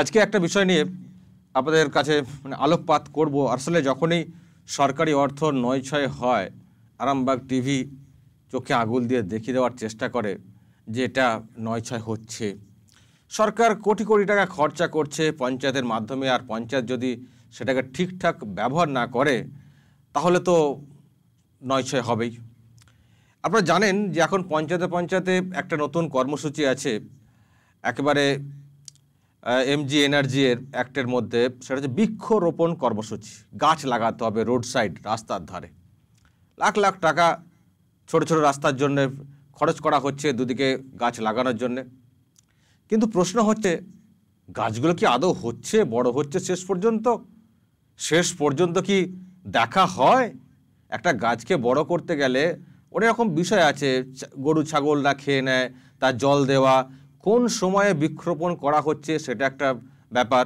আজকে একটা বিষয় নিয়ে আপনাদের কাছে মানে আলোকপাত করব আসলে যখনই সরকারি অর্থ নয় ছয় হয় আরামবাগ টিভি চোখে আগুল দিয়ে দেখিয়ে দেওয়ার চেষ্টা করে যে এটা নয় ছয় হচ্ছে সরকার কোটি কোটি টাকা খরচা করছে পঞ্চায়েতের মাধ্যমে আর পঞ্চায়েত যদি সেটাকে ঠিকঠাক ব্যবহার না করে তাহলে তো নয় ছয় হবেই আপনারা জানেন যে এখন পঞ্চায়েতে পঞ্চায়েতে একটা নতুন কর্মসূচি আছে একেবারে এমজি এনার্জি অ্যাক্টের মধ্যে সেটা হচ্ছে বৃক্ষরোপণ কর্মসূচি গাছ লাগাতে হবে রোড সাইড রাস্তার ধারে লাখ লাখ টাকা ছোট ছোট রাস্তার জন্য খরচ করা হচ্ছে দুদিকে গাছ লাগানোর জন্যে কিন্তু প্রশ্ন হচ্ছে গাছগুলো কি আদৌ হচ্ছে বড় হচ্ছে শেষ পর্যন্ত শেষ পর্যন্ত কি দেখা হয় একটা গাছকে বড় করতে গেলে অনেক রকম বিষয় আছে গরু ছাগলরা খেয়ে নেয় তার জল দেওয়া কোন সময়ে বিক্ষোপণ করা হচ্ছে সেটা একটা ব্যাপার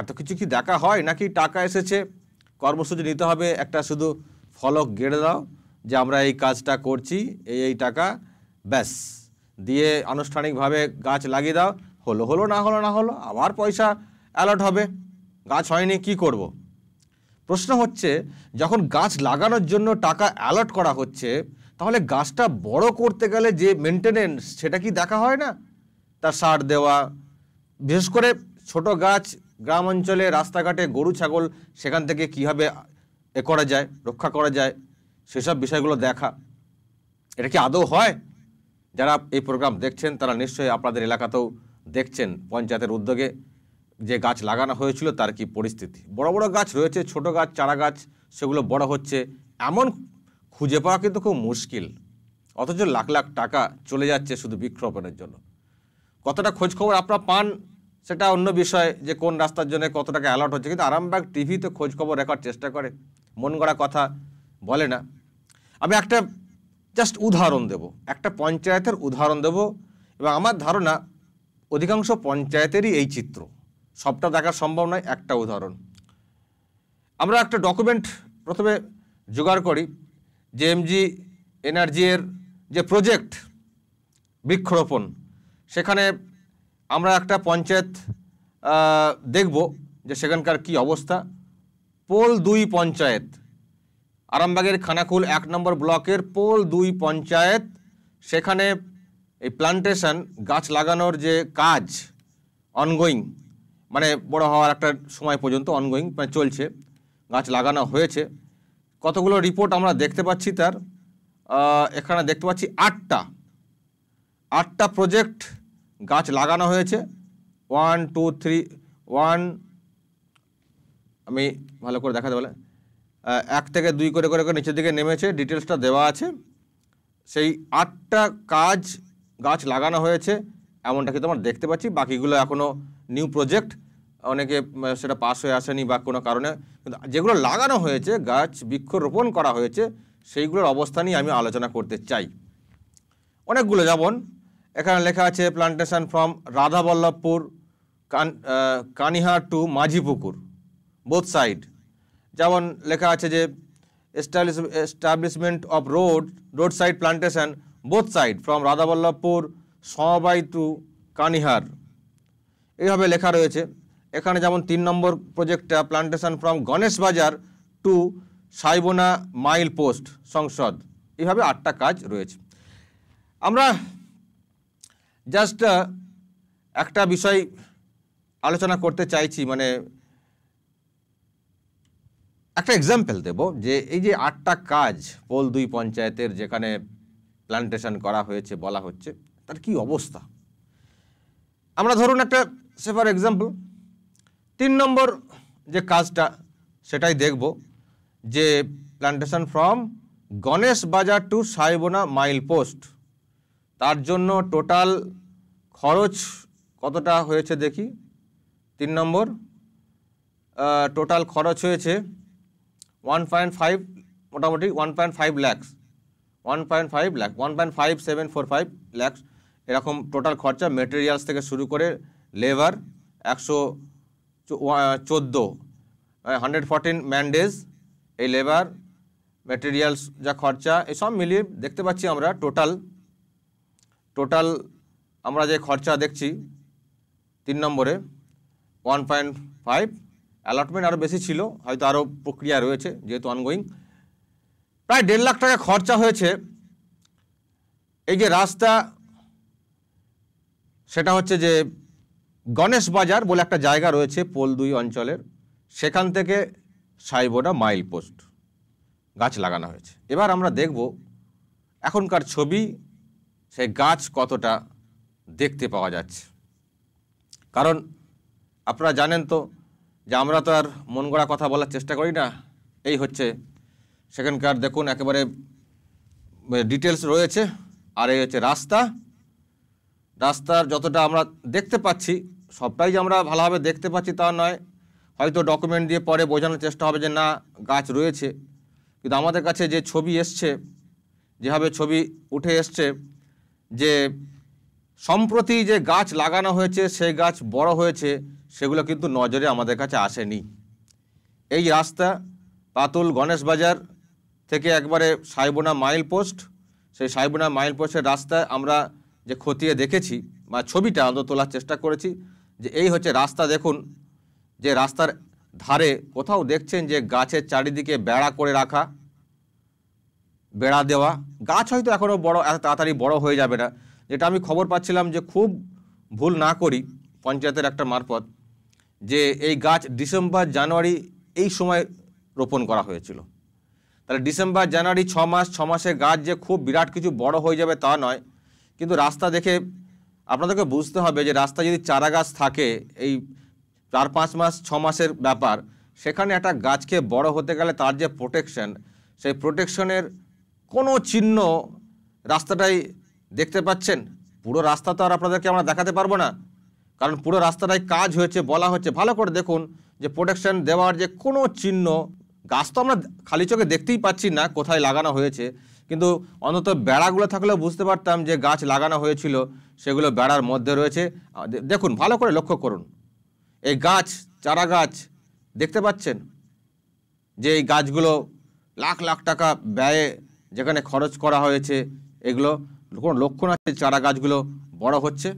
এত কিছু কি দেখা হয় নাকি টাকা এসেছে কর্মসূচি নিতে হবে একটা শুধু ফলক গেড়ে দাও যে আমরা এই কাজটা করছি এই এই টাকা ব্যাস দিয়ে আনুষ্ঠানিকভাবে গাছ লাগিয়ে দাও হলো হলো না হলো না হলো আমার পয়সা অ্যালার্ট হবে গাছ হয়নি কি করব। প্রশ্ন হচ্ছে যখন গাছ লাগানোর জন্য টাকা অ্যালার্ট করা হচ্ছে তাহলে গাছটা বড় করতে গেলে যে মেনটেনেন্স সেটা কি দেখা হয় না তার সার দেওয়া বিশেষ করে ছোট গাছ গ্রাম অঞ্চলে রাস্তাঘাটে গরু ছাগল সেখান থেকে কীভাবে এ করা যায় রক্ষা করা যায় সেসব বিষয়গুলো দেখা এটা কি আদৌ হয় যারা এই প্রোগ্রাম দেখছেন তারা নিশ্চয়ই আপনাদের এলাকাতেও দেখছেন পঞ্চায়েতের উদ্যোগে যে গাছ লাগানো হয়েছিল তার কি পরিস্থিতি বড় বড় গাছ রয়েছে ছোট গাছ চারা গাছ সেগুলো বড় হচ্ছে এমন খুঁজে পাওয়া কিন্তু খুব মুশকিল অথচ লাখ লাখ টাকা চলে যাচ্ছে শুধু বৃক্ষরোপণের জন্য কতটা খোঁজখবর আপনারা পান সেটা অন্য বিষয় যে কোন রাস্তার জন্য কত টাকা অ্যালার্ট হচ্ছে কিন্তু আরামবাগ টিভি তো খোঁজখবর রেখার চেষ্টা করে মন গড়া কথা বলে না আমি একটা জাস্ট উদাহরণ দেব একটা পঞ্চায়েতের উদাহরণ দেব এবং আমার ধারণা অধিকাংশ পঞ্চায়েতেরই এই চিত্র সবটা দেখা সম্ভব নয় একটা উদাহরণ আমরা একটা ডকুমেন্ট প্রথমে জোগাড় করি যে এমজি এনার্জি এর যে প্রজেক্ট বৃক্ষরোপণ সেখানে আমরা একটা পঞ্চায়েত দেখব যে সেখানকার কি অবস্থা পোল দুই পঞ্চায়েত আরামবাগের খানাকুল এক নম্বর ব্লকের পোল দুই পঞ্চায়েত সেখানে এই প্লান্টেশন গাছ লাগানোর যে কাজ অনগোয়িং মানে বড় হওয়ার একটা সময় পর্যন্ত অনগোয়িং মানে চলছে গাছ লাগানো হয়েছে কতগুলো রিপোর্ট আমরা দেখতে পাচ্ছি তার এখানে দেখতে পাচ্ছি আটটা আটটা প্রজেক্ট গাছ লাগানো হয়েছে ওয়ান টু থ্রি ওয়ান আমি ভালো করে দেখাতে বলে এক থেকে দুই করে করে করে নিচের দিকে নেমেছে ডিটেলসটা দেওয়া আছে সেই আটটা কাজ গাছ লাগানো হয়েছে এমনটা কিন্তু আমরা দেখতে পাচ্ছি বাকিগুলো এখনও নিউ প্রজেক্ট অনেকে সেটা পাস হয়ে আসেনি বা কোনো কারণে কিন্তু যেগুলো লাগানো হয়েছে গাছ বৃক্ষরোপণ করা হয়েছে সেইগুলোর অবস্থা নিয়ে আমি আলোচনা করতে চাই অনেকগুলো যেমন এখানে লেখা আছে প্লান্টেশন ফ্রম রাধাবল্লভপুর কান Kanihar to Majhipukur both side যেমন লেখা আছে যে establish establishment of road road side plantation both side from Radhaballabhpur সবাই টু কানিহার এইভাবে লেখা রয়েছে এখানে যেমন তিন নম্বর প্রজেক্টটা প্লান্টেশন ফ্রম গণেশ বাজার টু সাইবোনা মাইল পোস্ট সংসদ এইভাবে আটটা কাজ রয়েছে আমরা জাস্ট uh, একটা বিষয় আলোচনা করতে চাইছি মানে একটা এক্সাম্পল দেব যে এই যে আটটা কাজ পোল দুই পঞ্চায়েতের যেখানে প্ল্যান্টেশন করা হয়েছে বলা হচ্ছে তার কি অবস্থা আমরা ধরুন একটা সে ফর এক্সাম্পল তিন নম্বর যে কাজটা সেটাই দেখব যে প্ল্যান্টেশন ফ্রম গণেশ বাজার টু সাইবোনা মাইল পোস্ট তার জন্য টোটাল খরচ কতটা হয়েছে দেখি তিন নম্বর টোটাল খরচ হয়েছে ওয়ান পয়েন্ট ফাইভ মোটামুটি one point five lakhs one point five lakhs one point five seven four five lakhs এরকম টোটাল খরচা মেটেরিয়ালস থেকে শুরু করে লেবার একশো চোদ্দো হান্ড্রেড ফর্টিন ম্যান্ডেজ এই লেবার মেটেরিয়ালস যা খরচা এসব মিলিয়ে দেখতে পাচ্ছি আমরা টোটাল টোটাল আমরা যে খরচা দেখছি তিন নম্বরে ওয়ান পয়েন্ট ফাইভ অ্যালটমেন্ট আরও বেশি ছিল হয়তো আরও প্রক্রিয়া রয়েছে যেহেতু অনগোয়িং প্রায় দেড় লাখ টাকা খরচা হয়েছে এই যে রাস্তা সেটা হচ্ছে যে গণেশ বাজার বলে একটা জায়গা রয়েছে পোল দুই অঞ্চলের সেখান থেকে সাইবোডা মাইল পোস্ট গাছ লাগানো হয়েছে এবার আমরা দেখব এখনকার ছবি সেই গাছ কতটা দেখতে পাওয়া যাচ্ছে কারণ আপনারা জানেন তো যে আমরা তো আর মন গড়া কথা বলার চেষ্টা করি না এই হচ্ছে সেখানকার দেখুন একেবারে ডিটেলস রয়েছে আর এই হচ্ছে রাস্তা রাস্তার যতটা আমরা দেখতে পাচ্ছি সবটাই যে আমরা ভালোভাবে দেখতে পাচ্ছি তা নয় হয়তো ডকুমেন্ট দিয়ে পরে বোঝানোর চেষ্টা হবে যে না গাছ রয়েছে কিন্তু আমাদের কাছে যে ছবি এসছে যেভাবে ছবি উঠে এসছে যে সম্প্রতি যে গাছ লাগানো হয়েছে সেই গাছ বড় হয়েছে সেগুলো কিন্তু নজরে আমাদের কাছে আসেনি এই রাস্তা পাতুল গণেশ বাজার থেকে একবারে সাইবোনা মাইল পোস্ট সেই সাইবোনা মাইল পোস্টের রাস্তায় আমরা যে খতিয়ে দেখেছি বা ছবিটা আমরা তোলার চেষ্টা করেছি যে এই হচ্ছে রাস্তা দেখুন যে রাস্তার ধারে কোথাও দেখছেন যে গাছের চারিদিকে বেড়া করে রাখা বেড়া দেওয়া গাছ হয়তো এখনও বড় এত তাড়াতাড়ি বড় হয়ে যাবে না যেটা আমি খবর পাচ্ছিলাম যে খুব ভুল না করি পঞ্চায়েতের একটা মারফত যে এই গাছ ডিসেম্বর জানুয়ারি এই সময় রোপণ করা হয়েছিল তাহলে ডিসেম্বর জানুয়ারি ছ মাস ছ মাসে গাছ যে খুব বিরাট কিছু বড় হয়ে যাবে তা নয় কিন্তু রাস্তা দেখে আপনাদেরকে বুঝতে হবে যে রাস্তা যদি চারা গাছ থাকে এই চার পাঁচ মাস ছ মাসের ব্যাপার সেখানে একটা গাছকে বড় হতে গেলে তার যে প্রোটেকশন সেই প্রোটেকশনের কোনো চিহ্ন রাস্তাটাই দেখতে পাচ্ছেন পুরো রাস্তা তো আর আপনাদেরকে আমরা দেখাতে পারবো না কারণ পুরো রাস্তাটাই কাজ হয়েছে বলা হচ্ছে ভালো করে দেখুন যে প্রোটেকশন দেওয়ার যে কোনো চিহ্ন গাছ তো আমরা খালি চোখে দেখতেই পাচ্ছি না কোথায় লাগানো হয়েছে কিন্তু অন্তত বেড়াগুলো থাকলেও বুঝতে পারতাম যে গাছ লাগানো হয়েছিল সেগুলো বেড়ার মধ্যে রয়েছে দেখুন ভালো করে লক্ষ্য করুন এই গাছ চারা গাছ দেখতে পাচ্ছেন যে এই গাছগুলো লাখ লাখ টাকা ব্যয়ে যেখানে খরচ করা হয়েছে এগুলো কোনো লক্ষণ আছে চারা গাছগুলো বড় হচ্ছে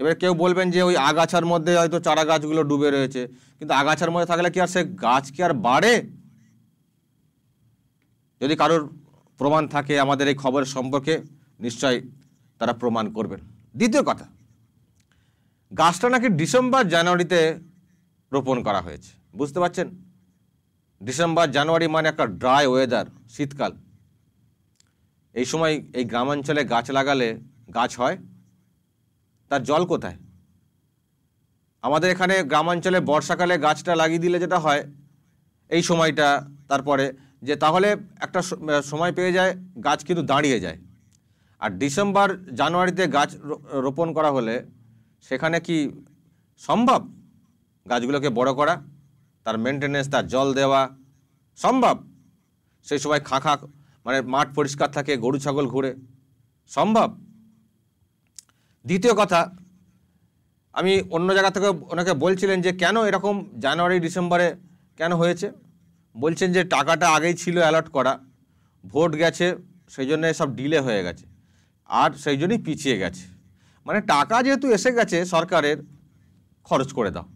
এবার কেউ বলবেন যে ওই আগাছার মধ্যে হয়তো চারা গাছগুলো ডুবে রয়েছে কিন্তু আগাছার মধ্যে থাকলে কি আর সে গাছ কি আর বাড়ে যদি কারোর প্রমাণ থাকে আমাদের এই খবর সম্পর্কে নিশ্চয় তারা প্রমাণ করবেন দ্বিতীয় কথা গাছটা নাকি ডিসেম্বর জানুয়ারিতে রোপণ করা হয়েছে বুঝতে পারছেন ডিসেম্বর জানুয়ারি মানে একটা ড্রাই ওয়েদার শীতকাল এই সময় এই গ্রামাঞ্চলে গাছ লাগালে গাছ হয় তার জল কোথায় আমাদের এখানে গ্রামাঞ্চলে বর্ষাকালে গাছটা লাগিয়ে দিলে যেটা হয় এই সময়টা তারপরে যে তাহলে একটা সময় পেয়ে যায় গাছ কিন্তু দাঁড়িয়ে যায় আর ডিসেম্বর জানুয়ারিতে গাছ রোপণ করা হলে সেখানে কি সম্ভব গাছগুলোকে বড় করা তার মেনটেনেন্স তার জল দেওয়া সম্ভব সেই সময় খাঁ খাঁ মানে মাঠ পরিষ্কার থাকে গরু ছাগল ঘুরে সম্ভব দ্বিতীয় কথা আমি অন্য জায়গা থেকে ওনাকে বলছিলেন যে কেন এরকম জানুয়ারি ডিসেম্বরে কেন হয়েছে বলছেন যে টাকাটা আগেই ছিল অ্যালট করা ভোট গেছে সেই জন্য সব ডিলে হয়ে গেছে আর সেই জন্যই পিছিয়ে গেছে মানে টাকা যেহেতু এসে গেছে সরকারের খরচ করে দাও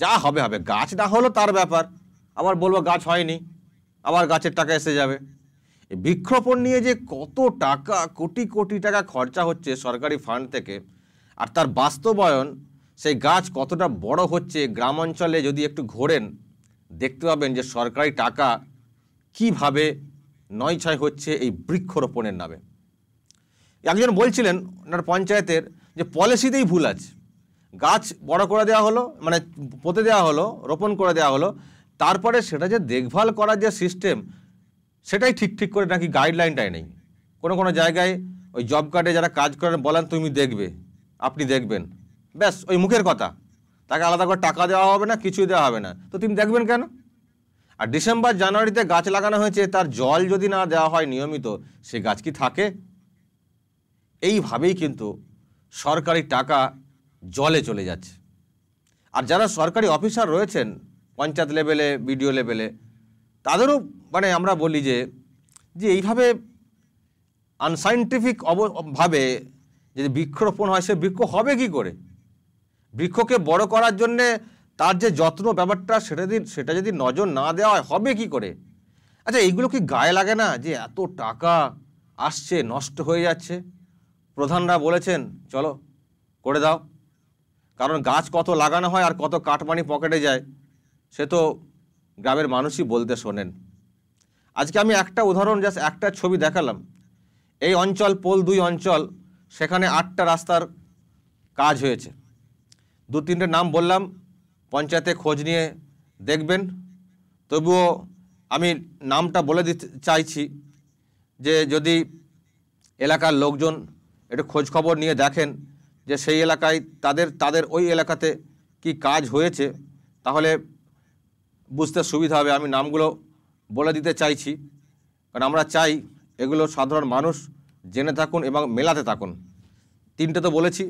যা হবে হবে গাছ না হলো তার ব্যাপার আবার বলবো গাছ হয়নি আবার গাছের টাকা এসে যাবে বৃক্ষরোপণ নিয়ে যে কত টাকা কোটি কোটি টাকা খরচা হচ্ছে সরকারি ফান্ড থেকে আর তার বাস্তবায়ন সেই গাছ কতটা বড় হচ্ছে গ্রাম অঞ্চলে যদি একটু ঘোরেন দেখতে পাবেন যে সরকারি টাকা কিভাবে নয় ছয় হচ্ছে এই বৃক্ষরোপণের নামে একজন বলছিলেন ওনার পঞ্চায়েতের যে পলিসিতেই ভুল আছে গাছ বড় করে দেওয়া হলো মানে পোতে দেওয়া হলো রোপণ করে দেওয়া হলো তারপরে সেটা যে দেখভাল করার যে সিস্টেম সেটাই ঠিক ঠিক করে নাকি গাইডলাইনটাই নেই কোনো কোনো জায়গায় ওই জব কার্ডে যারা কাজ করেন বলেন তুমি দেখবে আপনি দেখবেন ব্যাস ওই মুখের কথা তাকে আলাদা করে টাকা দেওয়া হবে না কিছুই দেওয়া হবে না তো তিনি দেখবেন কেন আর ডিসেম্বর জানুয়ারিতে গাছ লাগানো হয়েছে তার জল যদি না দেওয়া হয় নিয়মিত সে গাছ কি থাকে এইভাবেই কিন্তু সরকারি টাকা জলে চলে যাচ্ছে আর যারা সরকারি অফিসার রয়েছেন পঞ্চায়েত লেভেলে বিডিও লেভেলে তাদেরও মানে আমরা বলি যে যে এইভাবে আনসাইন্টিফিক ভাবে যদি বৃক্ষরোপণ হয় সে বৃক্ষ হবে কি করে বৃক্ষকে বড় করার জন্যে তার যে যত্ন ব্যাপারটা সেটা যদি সেটা যদি নজর না দেওয়া হয় হবে কি করে আচ্ছা এইগুলো কি গায়ে লাগে না যে এত টাকা আসছে নষ্ট হয়ে যাচ্ছে প্রধানরা বলেছেন চলো করে দাও কারণ গাছ কত লাগানো হয় আর কত কাটমানি পকেটে যায় সে তো গ্রামের মানুষই বলতে শোনেন আজকে আমি একটা উদাহরণ জাস্ট একটা ছবি দেখালাম এই অঞ্চল পোল দুই অঞ্চল সেখানে আটটা রাস্তার কাজ হয়েছে দু তিনটে নাম বললাম পঞ্চায়েতে খোঁজ নিয়ে দেখবেন তবুও আমি নামটা বলে দিতে চাইছি যে যদি এলাকার লোকজন একটু খোঁজখবর নিয়ে দেখেন যে সেই এলাকায় তাদের তাদের ওই এলাকাতে কি কাজ হয়েছে তাহলে বুঝতে সুবিধা হবে আমি নামগুলো বলে দিতে চাইছি কারণ আমরা চাই এগুলো সাধারণ মানুষ জেনে থাকুন এবং মেলাতে থাকুন তিনটে তো বলেছি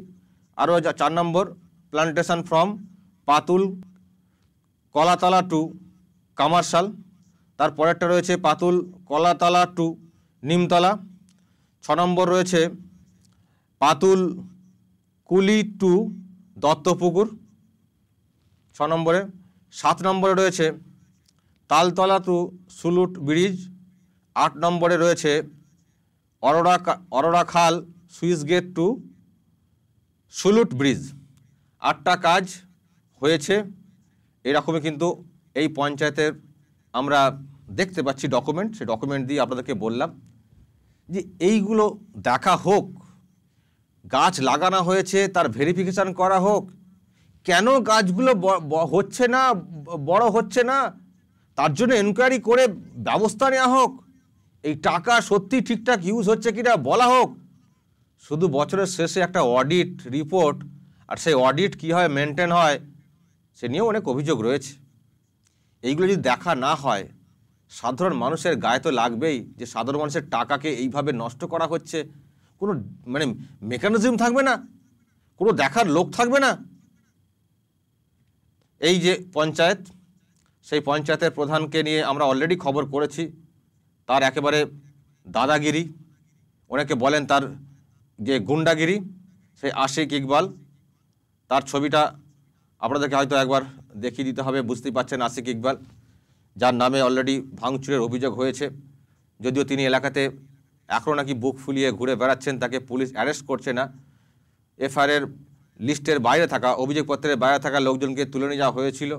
আরও চার number plantation from Patul Kalatala to Kamarshal তারপরেরটা রয়েছে পাতুল কলাতলা টু নিমতলা ছ নম্বর রয়েছে পাতুল কুলি টু দত্তপুকুর ছ নম্বরে সাত নম্বরে রয়েছে তালতলা টু সুলুট ব্রিজ আট নম্বরে রয়েছে অরোরা অরোরা খাল সুইস গেট টু সুলুট ব্রিজ আটটা কাজ হয়েছে এরকমই কিন্তু এই পঞ্চায়েতের আমরা দেখতে পাচ্ছি ডকুমেন্ট সেই ডকুমেন্ট দিয়ে আপনাদেরকে বললাম যে এইগুলো দেখা হোক গাছ লাগানো হয়েছে তার ভেরিফিকেশান করা হোক কেন গাছগুলো হচ্ছে না বড় হচ্ছে না তার জন্য এনকোয়ারি করে ব্যবস্থা নেওয়া হোক এই টাকা সত্যি ঠিকঠাক ইউজ হচ্ছে কিনা বলা হোক শুধু বছরের শেষে একটা অডিট রিপোর্ট আর সেই অডিট কীভাবে মেনটেন হয় সে নিয়েও অনেক অভিযোগ রয়েছে এইগুলো যদি দেখা না হয় সাধারণ মানুষের গায়ে তো লাগবেই যে সাধারণ মানুষের টাকাকে এইভাবে নষ্ট করা হচ্ছে কোনো মানে মেকানিজম থাকবে না কোনো দেখার লোক থাকবে না এই যে পঞ্চায়েত সেই পঞ্চায়েতের প্রধানকে নিয়ে আমরা অলরেডি খবর করেছি তার একেবারে দাদাগিরি অনেকে বলেন তার যে গুন্ডাগিরি সেই আশিক ইকবাল তার ছবিটা আপনাদেরকে হয়তো একবার দেখিয়ে দিতে হবে বুঝতেই পারছেন আশিক ইকবাল যার নামে অলরেডি ভাঙচুরের অভিযোগ হয়েছে যদিও তিনি এলাকাতে এখনও নাকি বুক ফুলিয়ে ঘুরে বেড়াচ্ছেন তাকে পুলিশ অ্যারেস্ট করছে না এফআইআরের লিস্টের বাইরে থাকা অভিযোগপত্রের বাইরে থাকা লোকজনকে তুলে নিয়ে যাওয়া হয়েছিল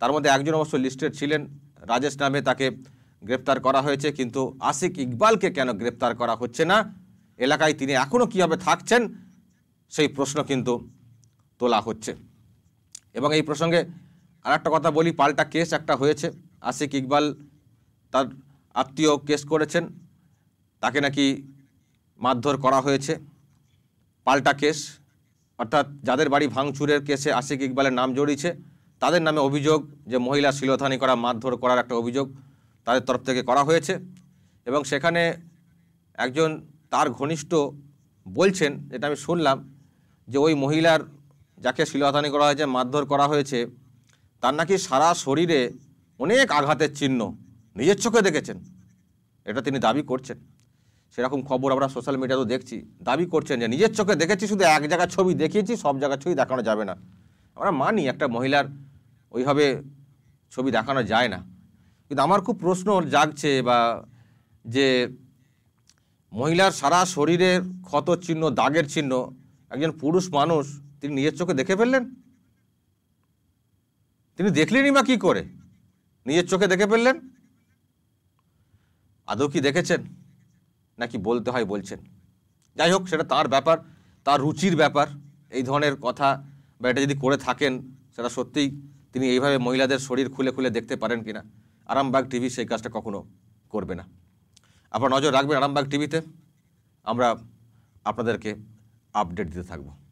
তার মধ্যে একজন অবশ্য লিস্টেড ছিলেন রাজেশ নামে তাকে গ্রেপ্তার করা হয়েছে কিন্তু আসিক ইকবালকে কেন গ্রেপ্তার করা হচ্ছে না এলাকায় তিনি এখনও কীভাবে থাকছেন সেই প্রশ্ন কিন্তু তোলা হচ্ছে এবং এই প্রসঙ্গে আর একটা কথা বলি পাল্টা কেস একটা হয়েছে আসিক ইকবাল তার আত্মীয় কেস করেছেন তাকে নাকি মারধর করা হয়েছে পাল্টা কেস অর্থাৎ যাদের বাড়ি ভাঙচুরের কেসে আশিক ইকবালের নাম জড়িয়েছে তাদের নামে অভিযোগ যে মহিলা শিলথানি করা মারধর করার একটা অভিযোগ তাদের তরফ থেকে করা হয়েছে এবং সেখানে একজন তার ঘনিষ্ঠ বলছেন যেটা আমি শুনলাম যে ওই মহিলার যাকে শিলথানি করা হয়েছে মারধর করা হয়েছে তার নাকি সারা শরীরে অনেক আঘাতের চিহ্ন নিজের চোখে দেখেছেন এটা তিনি দাবি করছেন সেরকম খবর আমরা সোশ্যাল মিডিয়াতেও দেখছি দাবি করছেন যে নিজের চোখে দেখেছি শুধু এক জায়গার ছবি দেখিয়েছি সব জায়গার ছবি দেখানো যাবে না আমরা মানি একটা মহিলার ওইভাবে ছবি দেখানো যায় না কিন্তু আমার খুব প্রশ্ন জাগছে বা যে মহিলার সারা শরীরের ক্ষত চিহ্ন দাগের চিহ্ন একজন পুরুষ মানুষ তিনি নিজের চোখে দেখে ফেললেন তিনি দেখলেনই বা কী করে নিজের চোখে দেখে ফেললেন আদৌ কি দেখেছেন নাকি বলতে হয় বলছেন যাই হোক সেটা তার ব্যাপার তার রুচির ব্যাপার এই ধরনের কথা বা এটা যদি করে থাকেন সেটা সত্যিই তিনি এইভাবে মহিলাদের শরীর খুলে খুলে দেখতে পারেন কি না আরামবাগ টিভি সেই কাজটা কখনো করবে না আপনার নজর রাখবেন আরামবাগ টিভিতে আমরা আপনাদেরকে আপডেট দিতে থাকবো